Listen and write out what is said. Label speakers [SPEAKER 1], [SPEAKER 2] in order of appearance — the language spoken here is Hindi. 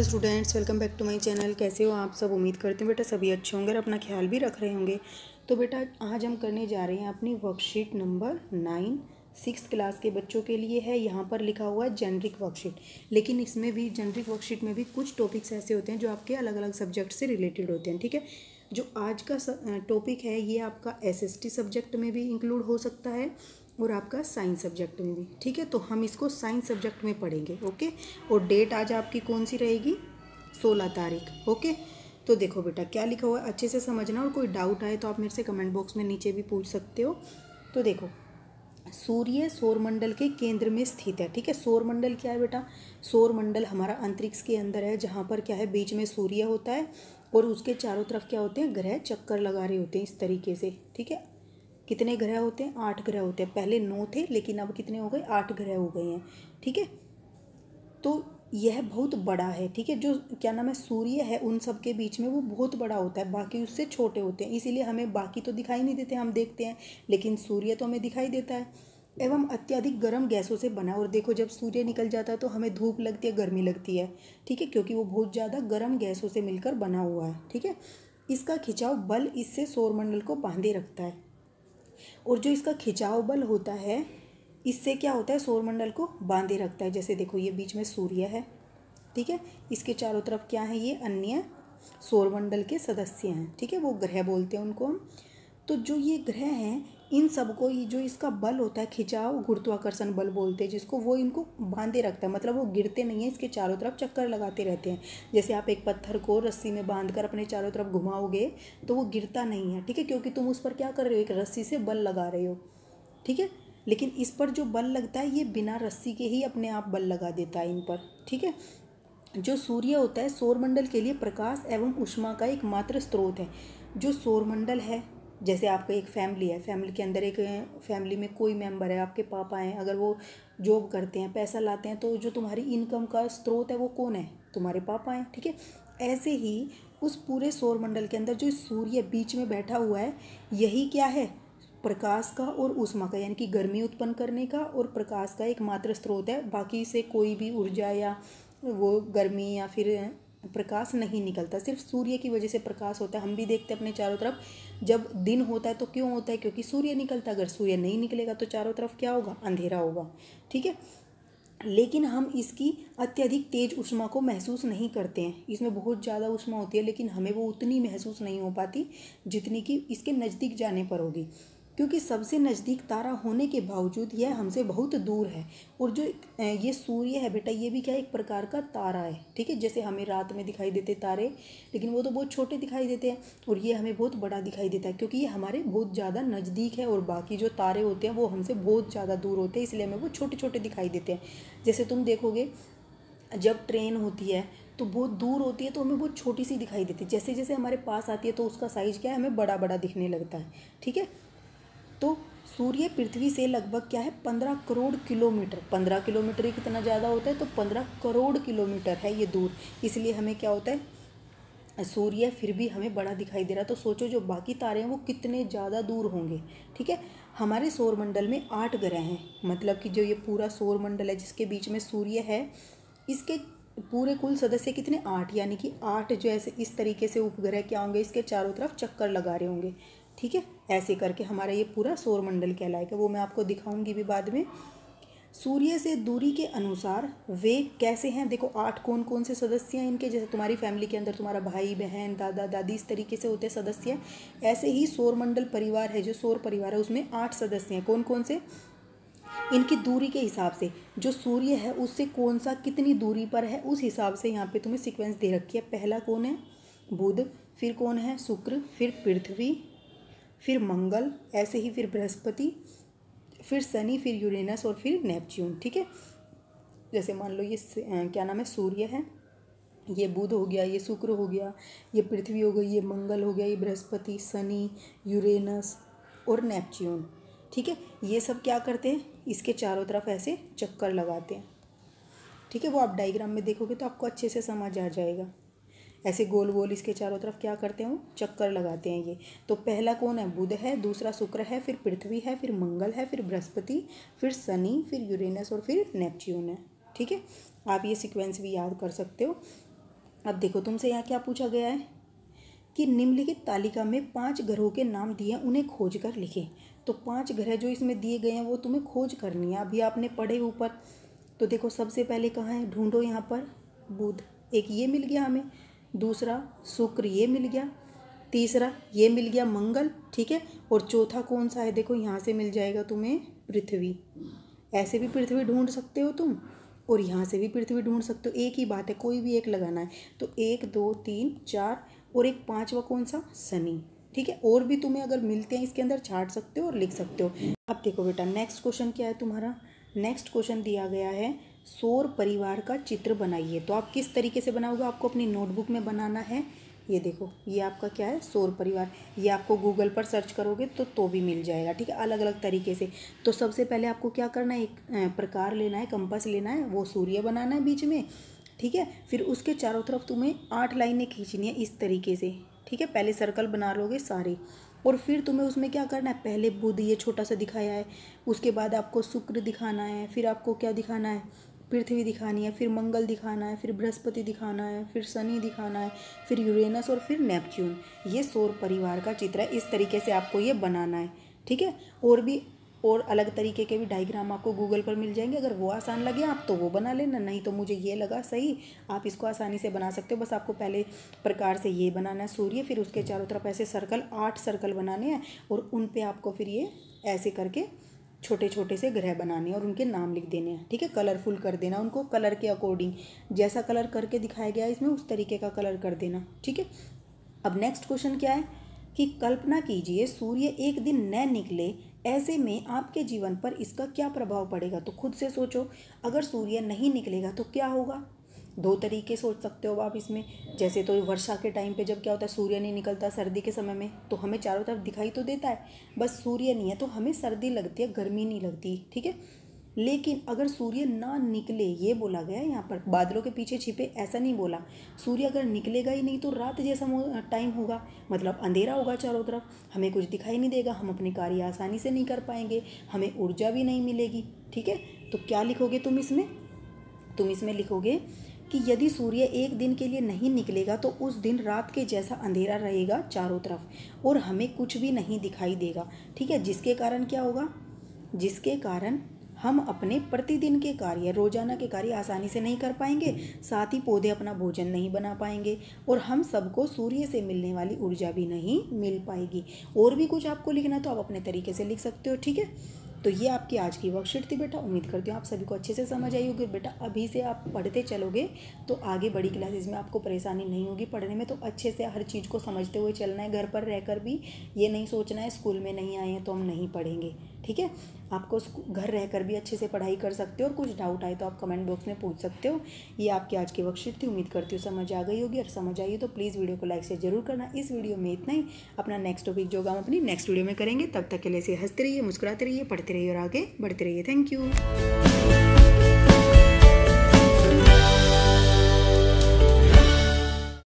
[SPEAKER 1] hello students welcome back to my channel कैसे हो आप सब उम्मीद करते हैं बेटा सभी अच्छे होंगे और अपना ख्याल भी रख रहे होंगे तो बेटा आज हम करने जा रहे हैं अपनी worksheet number nine six class के बच्चों के लिए है यहाँ पर लिखा हुआ है जेनरिक वर्कशीट लेकिन इसमें भी जेनरिक वर्कशीट में भी कुछ टॉपिक्स ऐसे होते हैं जो आपके अलग अलग सब्जेक्ट से रिलेटेड होते हैं ठीक है जो आज का टॉपिक है ये आपका एस सब्जेक्ट में भी इंक्लूड हो सकता है और आपका साइंस सब्जेक्ट में भी ठीक है तो हम इसको साइंस सब्जेक्ट में पढ़ेंगे ओके और डेट आज आपकी कौन सी रहेगी सोलह तारीख ओके तो देखो बेटा क्या लिखा हुआ है अच्छे से समझना और कोई डाउट आए तो आप मेरे से कमेंट बॉक्स में नीचे भी पूछ सकते हो तो देखो सूर्य सौरमंडल के केंद्र में स्थित है ठीक है सौरमंडल क्या है बेटा सौरमंडल हमारा अंतरिक्ष के अंदर है जहाँ पर क्या है बीच में सूर्य होता है और उसके चारों तरफ क्या होते हैं ग्रह चक्कर लगा रहे होते हैं इस तरीके से ठीक है कितने ग्रह होते हैं आठ ग्रह होते हैं पहले नौ थे लेकिन अब कितने हो गए आठ ग्रह हो गए हैं ठीक है तो यह बहुत बड़ा है ठीक है जो क्या नाम है सूर्य है उन सब के बीच में वो बहुत बड़ा होता है बाकी उससे छोटे होते हैं इसीलिए हमें बाकी तो दिखाई नहीं देते हम देखते हैं लेकिन सूर्य तो हमें दिखाई देता है एवं अत्यधिक गर्म गैसों से बना और देखो जब सूर्य निकल जाता है तो हमें धूप लगती है गर्मी लगती है ठीक है क्योंकि वो बहुत ज़्यादा गर्म गैसों से मिलकर बना हुआ है ठीक है इसका खिंचाव बल इससे सौरमंडल को बांधे रखता है और जो इसका खिंचाव बल होता है इससे क्या होता है सौरमंडल को बांधे रखता है जैसे देखो ये बीच में सूर्य है ठीक है इसके चारों तरफ क्या है ये अन्य सौरमंडल के सदस्य हैं ठीक है वो ग्रह बोलते हैं उनको हम तो जो ये ग्रह हैं इन सबको ये जो इसका बल होता है खिंचाव गुरुत्वाकर्षण बल बोलते हैं जिसको वो इनको बांधे रखता है मतलब वो गिरते नहीं है इसके चारों तरफ चक्कर लगाते रहते हैं जैसे आप एक पत्थर को रस्सी में बांध कर अपने चारों तरफ घुमाओगे तो वो गिरता नहीं है ठीक है क्योंकि तुम उस पर क्या कर रहे हो एक रस्सी से बल लगा रहे हो ठीक है लेकिन इस पर जो बल लगता है ये बिना रस्सी के ही अपने आप बल लगा देता है इन पर ठीक है जो सूर्य होता है सौरमंडल के लिए प्रकाश एवं उष्मा का एकमात्र स्रोत है जो सौरमंडल है जैसे आपका एक फैमिली है फैमिली के अंदर एक फैमिली में कोई मेंबर है आपके पापा हैं अगर वो जॉब करते हैं पैसा लाते हैं तो जो तुम्हारी इनकम का स्रोत है वो कौन है तुम्हारे पापा हैं ठीक है ऐसे ही उस पूरे सौरमंडल के अंदर जो सूर्य बीच में बैठा हुआ है यही क्या है प्रकाश का और उष्मा का यानी कि गर्मी उत्पन्न करने का और प्रकाश का एकमात्र स्रोत है बाकी से कोई भी ऊर्जा या वो गर्मी या फिर प्रकाश नहीं निकलता सिर्फ सूर्य की वजह से प्रकाश होता है हम भी देखते हैं अपने चारों तरफ जब दिन होता है तो क्यों होता है क्योंकि सूर्य निकलता है अगर सूर्य नहीं निकलेगा तो चारों तरफ क्या होगा अंधेरा होगा ठीक है लेकिन हम इसकी अत्यधिक तेज उष्मा को महसूस नहीं करते हैं इसमें बहुत ज़्यादा उष्मा होती है लेकिन हमें वो उतनी महसूस नहीं हो पाती जितनी कि इसके नज़दीक जाने पर होगी क्योंकि सबसे नज़दीक तारा होने के बावजूद यह हमसे बहुत दूर है और जो ये सूर्य है बेटा ये भी क्या एक प्रकार का तारा है ठीक है जैसे हमें रात में दिखाई देते तारे लेकिन वो तो बहुत छोटे दिखाई देते हैं और ये हमें बहुत बड़ा दिखाई देता है क्योंकि ये हमारे बहुत ज़्यादा नज़दीक है और बाकी जो तारे होते हैं वो हमसे बहुत ज़्यादा दूर होते हैं इसलिए हमें वो छोटे छोटे दिखाई देते हैं जैसे तुम देखोगे जब ट्रेन होती है तो बहुत दूर होती है तो हमें बहुत छोटी सी दिखाई देती है जैसे जैसे हमारे पास आती है तो उसका साइज़ क्या है हमें बड़ा बड़ा दिखने लगता है ठीक है तो सूर्य पृथ्वी से लगभग क्या है पंद्रह करोड़ किलोमीटर पंद्रह किलोमीटर ही कितना ज़्यादा होता है तो पंद्रह करोड़ किलोमीटर है ये दूर इसलिए हमें क्या होता है सूर्य फिर भी हमें बड़ा दिखाई दे रहा तो सोचो जो बाकी तारे हैं वो कितने ज़्यादा दूर होंगे ठीक है हमारे सौरमंडल में आठ ग्रह हैं मतलब कि जो ये पूरा सौरमंडल है जिसके बीच में सूर्य है इसके पूरे कुल सदस्य कितने आठ यानी कि आठ जो ऐसे इस तरीके से उपग्रह क्या होंगे इसके चारों तरफ चक्कर लगा रहे होंगे ठीक है ऐसे करके हमारा ये पूरा सौरमंडल कहलाएगा वो मैं आपको दिखाऊंगी भी बाद में सूर्य से दूरी के अनुसार वे कैसे हैं देखो आठ कौन कौन से सदस्य हैं इनके जैसे तुम्हारी फैमिली के अंदर तुम्हारा भाई बहन दादा दादी इस तरीके से होते सदस्य हैं ऐसे ही सौरमंडल परिवार है जो सौर परिवार है उसमें आठ सदस्य हैं कौन कौन से इनकी दूरी के हिसाब से जो सूर्य है उससे कौन सा कितनी दूरी पर है उस हिसाब से यहाँ पे तुम्हें सीक्वेंस दे रखी है पहला कौन है बुध फिर कौन है शुक्र फिर पृथ्वी फिर मंगल ऐसे ही फिर बृहस्पति फिर शनि फिर यूरेनस और फिर नेपच्यून ठीक है जैसे मान लो ये क्या नाम है सूर्य है ये बुध हो गया ये शुक्र हो गया ये पृथ्वी हो गई ये मंगल हो गया ये बृहस्पति शनि यूरेनस और नेपच्यून ठीक है ये सब क्या करते हैं इसके चारों तरफ ऐसे चक्कर लगाते हैं ठीक है वो आप डायग्राम में देखोगे तो आपको अच्छे से समझ आ जाएगा ऐसे गोल गोल इसके चारों तरफ क्या करते हैं वो चक्कर लगाते हैं ये तो पहला कौन है बुध है दूसरा शुक्र है फिर पृथ्वी है फिर मंगल है फिर बृहस्पति फिर शनि फिर यूरेनस और फिर नेपच्यून है ठीक है आप ये सिक्वेंस भी याद कर सकते हो अब देखो तुमसे यहाँ क्या पूछा गया है कि निम्नलिखित तालिका में पांच ग्रहों के नाम दिए उन्हें खोज कर लिखें तो पांच ग्रह जो इसमें दिए गए हैं वो तुम्हें खोज करनी है अभी आपने पढ़े ऊपर तो देखो सबसे पहले कहाँ है ढूंढो यहाँ पर बुध एक ये मिल गया हमें दूसरा शुक्र ये मिल गया तीसरा ये मिल गया मंगल ठीक है और चौथा कौन सा है देखो यहाँ से मिल जाएगा तुम्हें पृथ्वी ऐसे भी पृथ्वी ढूंढ सकते हो तुम और यहाँ से भी पृथ्वी ढूंढ सकते हो एक ही बात है कोई भी एक लगाना है तो एक दो तीन चार और एक पाँचवा कौन सा शनि ठीक है और भी तुम्हें अगर मिलते हैं इसके अंदर छाट सकते हो और लिख सकते हो अब देखो बेटा नेक्स्ट क्वेश्चन क्या है तुम्हारा नेक्स्ट क्वेश्चन दिया गया है सोर परिवार का चित्र बनाइए तो आप किस तरीके से बनाओगे आपको अपनी नोटबुक में बनाना है ये देखो ये आपका क्या है सोर परिवार ये आपको गूगल पर सर्च करोगे तो तो भी मिल जाएगा ठीक है अलग अलग तरीके से तो सबसे पहले आपको क्या करना है एक प्रकार लेना है कंपस लेना है वो सूर्य बनाना है बीच में ठीक है फिर उसके चारों तरफ तुम्हें आठ लाइनें खींचनी है इस तरीके से ठीक है पहले सर्कल बना लोगे सारे और फिर तुम्हें उसमें क्या करना है पहले बुध ये छोटा सा दिखाया है उसके बाद आपको शुक्र दिखाना है फिर आपको क्या दिखाना है पृथ्वी दिखानी है फिर मंगल दिखाना है फिर बृहस्पति दिखाना है फिर शनि दिखाना है फिर यूरेनस और फिर नेपच्यून ये सौर परिवार का चित्र है इस तरीके से आपको ये बनाना है ठीक है और भी और अलग तरीके के भी डायग्राम आपको गूगल पर मिल जाएंगे अगर वो आसान लगे आप तो वो बना लेना नहीं तो मुझे ये लगा सही आप इसको आसानी से बना सकते हो बस आपको पहले प्रकार से ये बनाना है सूर्य फिर उसके चारों तरफ ऐसे सर्कल आठ सर्कल बनाने हैं और उन पर आपको फिर ये ऐसे करके छोटे छोटे से ग्रह बनाने हैं और उनके नाम लिख देने हैं ठीक है कलरफुल कर देना उनको कलर के अकॉर्डिंग जैसा कलर करके दिखाया गया है इसमें उस तरीके का कलर कर देना ठीक है अब नेक्स्ट क्वेश्चन क्या है कि कल्पना कीजिए सूर्य एक दिन न निकले ऐसे में आपके जीवन पर इसका क्या प्रभाव पड़ेगा तो खुद से सोचो अगर सूर्य नहीं निकलेगा तो क्या होगा दो तरीके सोच सकते हो आप इसमें जैसे तो वर्षा के टाइम पे जब क्या होता है सूर्य नहीं निकलता सर्दी के समय में तो हमें चारों तरफ दिखाई तो देता है बस सूर्य नहीं है तो हमें सर्दी लगती है गर्मी नहीं लगती ठीक है लेकिन अगर सूर्य ना निकले ये बोला गया है यहाँ पर बादलों के पीछे छिपे ऐसा नहीं बोला सूर्य अगर निकलेगा ही नहीं तो रात जैसा टाइम होगा मतलब अंधेरा होगा चारों तरफ हमें कुछ दिखाई नहीं देगा हम अपने कार्य आसानी से नहीं कर पाएंगे हमें ऊर्जा भी नहीं मिलेगी ठीक है तो क्या लिखोगे तुम इसमें तुम इसमें लिखोगे कि यदि सूर्य एक दिन के लिए नहीं निकलेगा तो उस दिन रात के जैसा अंधेरा रहेगा चारों तरफ और हमें कुछ भी नहीं दिखाई देगा ठीक है जिसके कारण क्या होगा जिसके कारण हम अपने प्रतिदिन के कार्य रोजाना के कार्य आसानी से नहीं कर पाएंगे साथ ही पौधे अपना भोजन नहीं बना पाएंगे और हम सबको सूर्य से मिलने वाली ऊर्जा भी नहीं मिल पाएगी और भी कुछ आपको लिखना तो आप अपने तरीके से लिख सकते हो ठीक है तो ये आपकी आज की वर्कशीट थी बेटा उम्मीद करती हूँ आप सभी को अच्छे से समझ आई होगी बेटा अभी से आप पढ़ते चलोगे तो आगे बड़ी क्लासेस में आपको परेशानी नहीं होगी पढ़ने में तो अच्छे से हर चीज़ को समझते हुए चलना है घर पर रहकर भी ये नहीं सोचना है स्कूल में नहीं आए हैं तो हम नहीं पढ़ेंगे ठीक है आपको घर रहकर भी अच्छे से पढ़ाई कर सकते हो और कुछ डाउट आए तो आप कमेंट बॉक्स में पूछ सकते हो ये आपकी आज की वर्कशीट थी उम्मीद करती हूँ समझ आ गई होगी और समझ आई हो तो प्लीज़ वीडियो को लाइक से जरूर करना इस वीडियो में इतना ही अपना नेक्स्ट टॉपिक जो हम अपनी नेक्स्ट वीडियो में करेंगे तब तक के लिए से हंसते रहिए मुस्कुराते रहिए पढ़ते रहिए और आगे बढ़ते रहिए थैंक यू